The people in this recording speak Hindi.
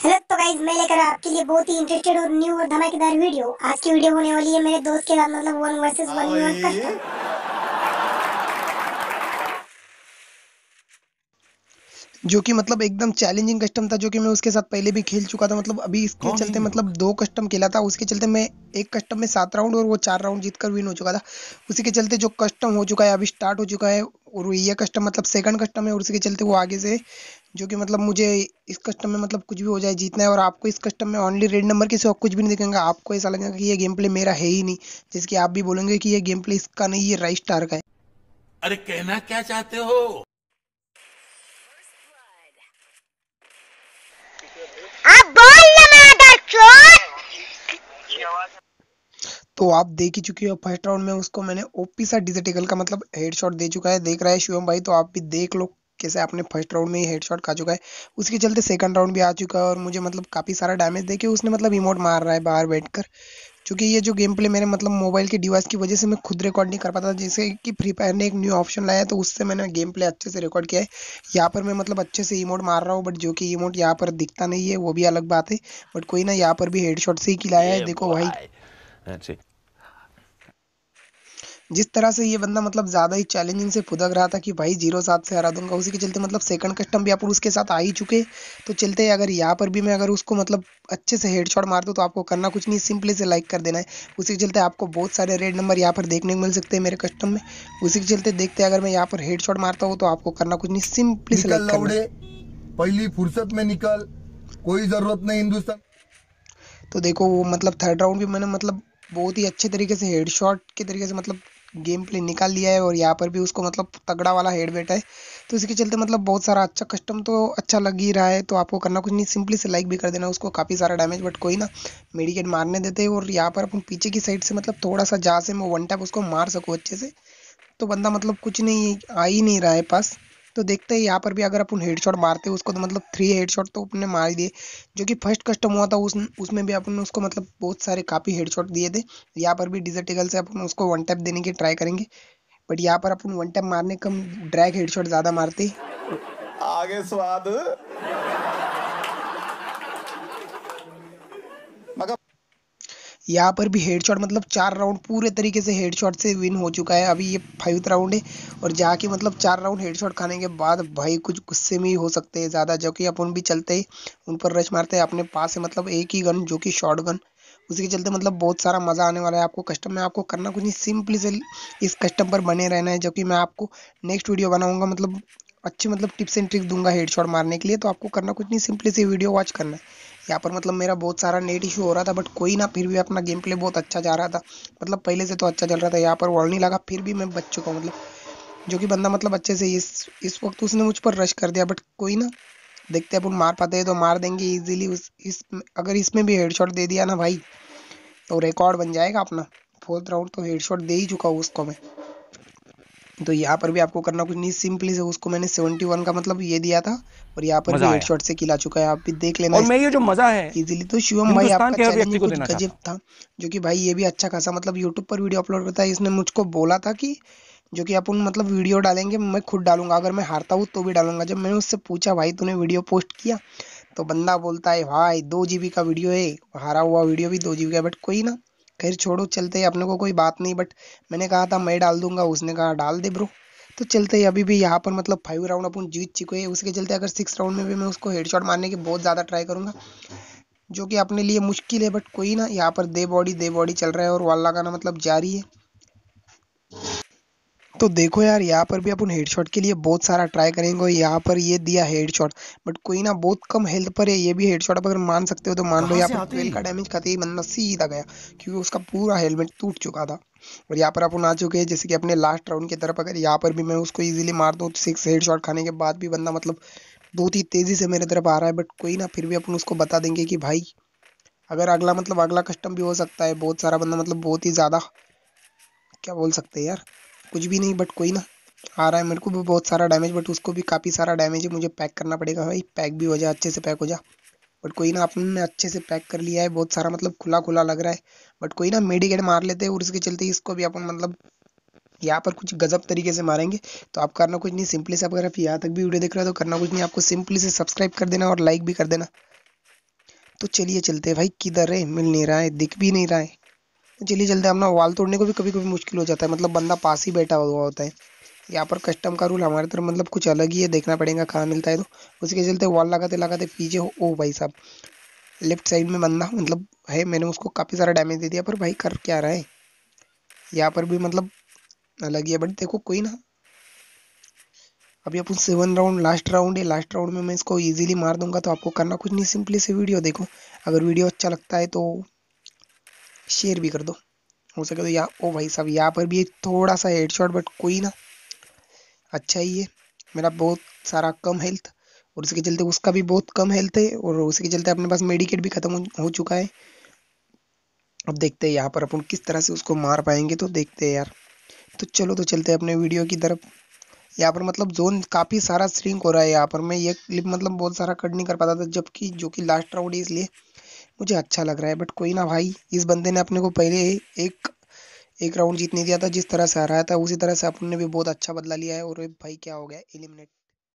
हेलो तो गाइज मैं लेकर आपके लिए बहुत ही इंटरेस्टेड और न्यू और धमाकेदार वीडियो आज की वीडियो होने वाली है मेरे दोस्त के साथ मतलब one versus one one custom जो कि मतलब एकदम चैलेंजिंग कस्टम था जो कि मैं उसके साथ पहले भी खेल चुका था मतलब अभी इसके चलते मतलब दो कस्टम खेला था उसके चलते मैं एक कस्टम में सात राउंड और वो चार राउंड जीतकर विन हो चुका था उसी के चलते जो कस्टम हो चुका है अभी स्टार्ट हो चुका है और ये कस्टम मतलब सेकंड कस्टम है और उसके चलते वो आगे से जो कि मतलब मुझे इस कस्टम में मतलब कुछ भी हो जाए जीतना है और आपको इस कस्टम में ओनली रेड नंबर के सिवा कुछ भी नहीं दिखेंगे आपको ऐसा लगेगा कि ये गेम प्ले मेरा है ही नहीं जिसकी आप भी बोलेंगे कि ये गेम प्ले इसका नहीं ये राइट स्टार का है अरे कहना क्या चाहते हो आप बोल तो आप देख ही चुके हो फर्स्ट राउंड में उसको मैंने ओपी सा डिजिटिकल का मतलब हेडशॉट दे चुका है देख रहा है शिवम भाई तो आप भी देख लो कैसे आपने फर्स्ट राउंड में ही हेडशॉट खा चुका है उसके चलते सेकंड राउंड भी आ चुका है और मुझे मतलब काफ़ी सारा डैमेज देखे उसने मतलब रिमोट मार रहा है बाहर बैठ कर क्योंकि ये जो गेम प्ले मेरे मतलब मोबाइल के डिवाइस की वजह से मैं खुद रिकॉर्ड नहीं कर पाता जैसे कि फ्री फायर ने एक न्यू ऑप्शन लाया तो उससे मैंने गेम प्ले अच्छे से रिकॉर्ड किया है यहाँ पर मैं मतलब अच्छे से इमोट मार रहा हूँ बट जो कि इमोट यहाँ पर दिखता नहीं है वो भी अलग बात है बट कोई ना यहाँ पर भी हेडशॉट से ही खिलाया है देखो भाई अच्छा। जिस तरह से ये बंदा मतलब ज़्यादा ही चैलेंजिंग से फुदक रहा था कि भाई जीरो सात से हरा दूंगा उसी के चलते मतलब सेकंड कस्टम भी आप उसके साथ आ ही चुके तो चलते अगर यहाँ पर भी मैं अगर उसको मतलब अच्छे से हेड शॉट मार दूँ तो आपको करना कुछ नहीं सिंपली से लाइक कर देना है उसी के चलते आपको बहुत सारे रेड नंबर यहाँ पर देखने को मिल सकते हैं मेरे कस्टम में उसी के चलते देखते अगर मैं यहाँ पर हेड शॉट मारता हूँ तो आपको करना कुछ नहीं सिंपली से लाइक करना पहली फुर्सत में निकल कोई ज़रूरत नहीं हिंदुस्तान तो देखो वो मतलब थर्ड राउंड भी मैंने मतलब बहुत ही अच्छे तरीके से हेडशॉट के तरीके से मतलब गेम प्ले निकाल लिया है और यहाँ पर भी उसको मतलब तगड़ा वाला हेड वेट है तो इसके चलते मतलब बहुत सारा अच्छा कस्टम तो अच्छा लग ही रहा है तो आपको करना कुछ नहीं सिंपली से लाइक भी कर देना उसको काफ़ी सारा डैमेज बट कोई ना मेडिकेट मारने देते और यहाँ पर अपन पीछे की साइड से मतलब थोड़ा सा जहाँ से मैं वन टैप उसको मार सकूँ अच्छे से तो बंदा मतलब कुछ नहीं आ ही नहीं रहा है पास तो देखते हैं यहाँ पर भी अगर अपन हेडशॉट मारते हैं उसको तो मतलब थ्री हेडशॉट तो अपने मार दिए जो कि फर्स्ट कस्टम हुआ था उस उसमें भी अपन उसको मतलब बहुत सारे काफ़ी हेडशॉट दिए थे यहाँ पर भी डिजर्टिकल से अपन उसको वन टैप देने की ट्राई करेंगे बट यहाँ पर अपन वन टैप मारने कम ड्रैग हेडशॉट ज़्यादा मारते आगे स्वाद यहाँ पर भी हेडशॉट मतलब चार राउंड पूरे तरीके से हेडशॉट से विन हो चुका है अभी ये फाइव राउंड है और जाके मतलब चार राउंड हेडशॉट खाने के बाद भाई कुछ गुस्से में ही हो सकते हैं ज़्यादा जो कि अपन भी चलते हैं उन पर रश मारते हैं अपने पास है मतलब एक ही गन जो कि शॉर्ट गन उसी के चलते मतलब बहुत सारा मज़ा आने वाला है आपको कस्टम में आपको करना कुछ नहीं सिंपली से इस कस्टम पर बने रहना है जो कि मैं आपको नेक्स्ट वीडियो बनाऊंगा मतलब अच्छे मतलब टिप्स एंड ट्रिक्स दूंगा हेडशॉट मारने के लिए तो आपको करना कुछ नहीं सिंपली से वीडियो वॉच करना है यहाँ पर मतलब मेरा बहुत सारा नेट इशू हो रहा था बट कोई ना फिर भी अपना गेम प्ले बहुत अच्छा जा रहा था मतलब पहले से तो अच्छा चल रहा था यहाँ पर वॉल नहीं लगा फिर भी मैं बच चुका हूँ मतलब जो कि बंदा मतलब अच्छे से इस इस वक्त उसने मुझ पर रश कर दिया बट कोई ना देखते अपन मार पाते हैं तो मार देंगे इजीली उस इस अगर इसमें भी हेडशॉट दे दिया ना भाई तो रिकॉर्ड बन जाएगा अपना फोर्थ राउंड तो हेडशॉट दे ही चुका हूँ उसको मैं तो यहाँ पर भी आपको करना कुछ नहीं सिंपली से उसको मैंने 71 का मतलब ये दिया था और यहाँ पर भी शॉट से किला चुका है आप भी देख लेना और मैं ये जो मजा है इजीली तो शिवम भाई आपका चैलेंज कुछ गजब था जो कि भाई ये भी अच्छा खासा मतलब यूट्यूब पर वीडियो अपलोड करता है इसने मुझको बोला था कि जो कि अपन मतलब वीडियो डालेंगे मैं खुद डालूंगा अगर मैं हारता हूँ तो भी डालूंगा जब मैंने उससे पूछा भाई तूने वीडियो पोस्ट किया तो बंदा बोलता है भाई दो जीबी का वीडियो है हारा हुआ वीडियो भी दो जीबी का बट कोई ना खैर छोड़ो चलते ही अपने को कोई बात नहीं बट मैंने कहा था मैं डाल दूंगा उसने कहा डाल दे ब्रो तो चलते ही अभी भी यहाँ पर मतलब फाइव राउंड अपन जीत चुके हैं उसके चलते अगर सिक्स राउंड में भी मैं उसको हेडशॉट मारने की बहुत ज़्यादा ट्राई करूँगा जो कि अपने लिए मुश्किल है बट कोई ना यहाँ पर दे बॉडी दे बॉडी चल रहा है और वाला का ना मतलब जारी है तो देखो यार यहाँ पर भी अपन हेडशॉट के लिए बहुत सारा ट्राई करेंगे यहाँ पर ये दिया हेडशॉट बट कोई ना बहुत कम हेल्थ पर है ये भी हेडशॉट अगर मान सकते हो तो मान लो यहाँ पर का डैमेज खाते ही बंदा सीधा गया क्योंकि उसका पूरा हेलमेट टूट चुका था और यहाँ पर अपन आ चुके हैं जैसे कि अपने लास्ट राउंड की तरफ अगर यहाँ पर भी मैं उसको ईजिली मार दूँ सिक्स हेड शॉट खाने के बाद भी बंदा मतलब बहुत ही तेज़ी से मेरे तरफ आ रहा है बट कोई ना फिर भी अपन उसको बता देंगे कि भाई अगर अगला मतलब अगला कस्टम भी हो सकता है बहुत सारा बंदा मतलब बहुत ही ज़्यादा क्या बोल सकते हैं यार कुछ भी नहीं बट कोई ना आ रहा है मेरे को भी बहुत सारा डैमेज बट उसको भी काफ़ी सारा डैमेज है मुझे पैक करना पड़ेगा भाई पैक भी हो जाए अच्छे से पैक हो जा बट कोई ना आपने अच्छे से पैक कर लिया है बहुत सारा मतलब खुला खुला लग रहा है बट कोई ना मेडिकेट मार लेते हैं और उसके चलते इसको भी अपन मतलब यहाँ पर कुछ गजब तरीके से मारेंगे तो आप करना कुछ नहीं सिंपली से अगर आप यहाँ तक भी वीडियो देख रहे हो तो करना कुछ नहीं आपको सिंपली से सब्सक्राइब कर देना और लाइक भी कर देना तो चलिए चलते भाई किधर है मिल नहीं रहा है दिख भी नहीं रहा है चलिए चलते हैं अपना वाल तोड़ने को भी कभी कभी मुश्किल हो जाता है मतलब बंदा पास ही बैठा हुआ होता है यहाँ पर कस्टम का रूल हमारे तरफ मतलब कुछ अलग ही है देखना पड़ेगा कहाँ मिलता है तो उसके चलते वॉल लगाते लगाते पीछे हो ओ भाई साहब लेफ्ट साइड में बंदा मतलब है मैंने उसको काफ़ी सारा डैमेज दे दिया पर भाई कर क्या रहा है यहाँ पर भी मतलब अलग ही है बट देखो कोई ना अभी अपन सेवन राउंड लास्ट राउंड है लास्ट राउंड में मैं इसको इजीली मार दूंगा तो आपको करना कुछ नहीं सिंपली से वीडियो देखो अगर वीडियो अच्छा लगता है तो शेयर भी कर दो हो सके तो या ओ भाई साहब यहाँ पर भी थोड़ा सा हेड शॉट बट कोई ना अच्छा ही है मेरा बहुत सारा कम हेल्थ और उसके चलते उसका भी बहुत कम हेल्थ है और उसके चलते अपने पास मेडिकेट भी ख़त्म हो चुका है अब देखते हैं यहाँ पर अपन किस तरह से उसको मार पाएंगे तो देखते हैं यार तो चलो तो चलते हैं अपने वीडियो की तरफ यहाँ पर मतलब जोन काफ़ी सारा स्ट्रिंक हो रहा है यहाँ पर मैं ये क्लिप मतलब बहुत सारा कट नहीं कर पाता था जबकि जो कि लास्ट राउंड है इसलिए मुझे अच्छा लग रहा है बट कोई ना भाई इस बंदे ने अपने को पहले एक एक राउंड जीतने दिया था जिस तरह से हराया था उसी तरह से अपन ने भी बहुत अच्छा बदला लिया है और भाई क्या हो गया एलिमिनेट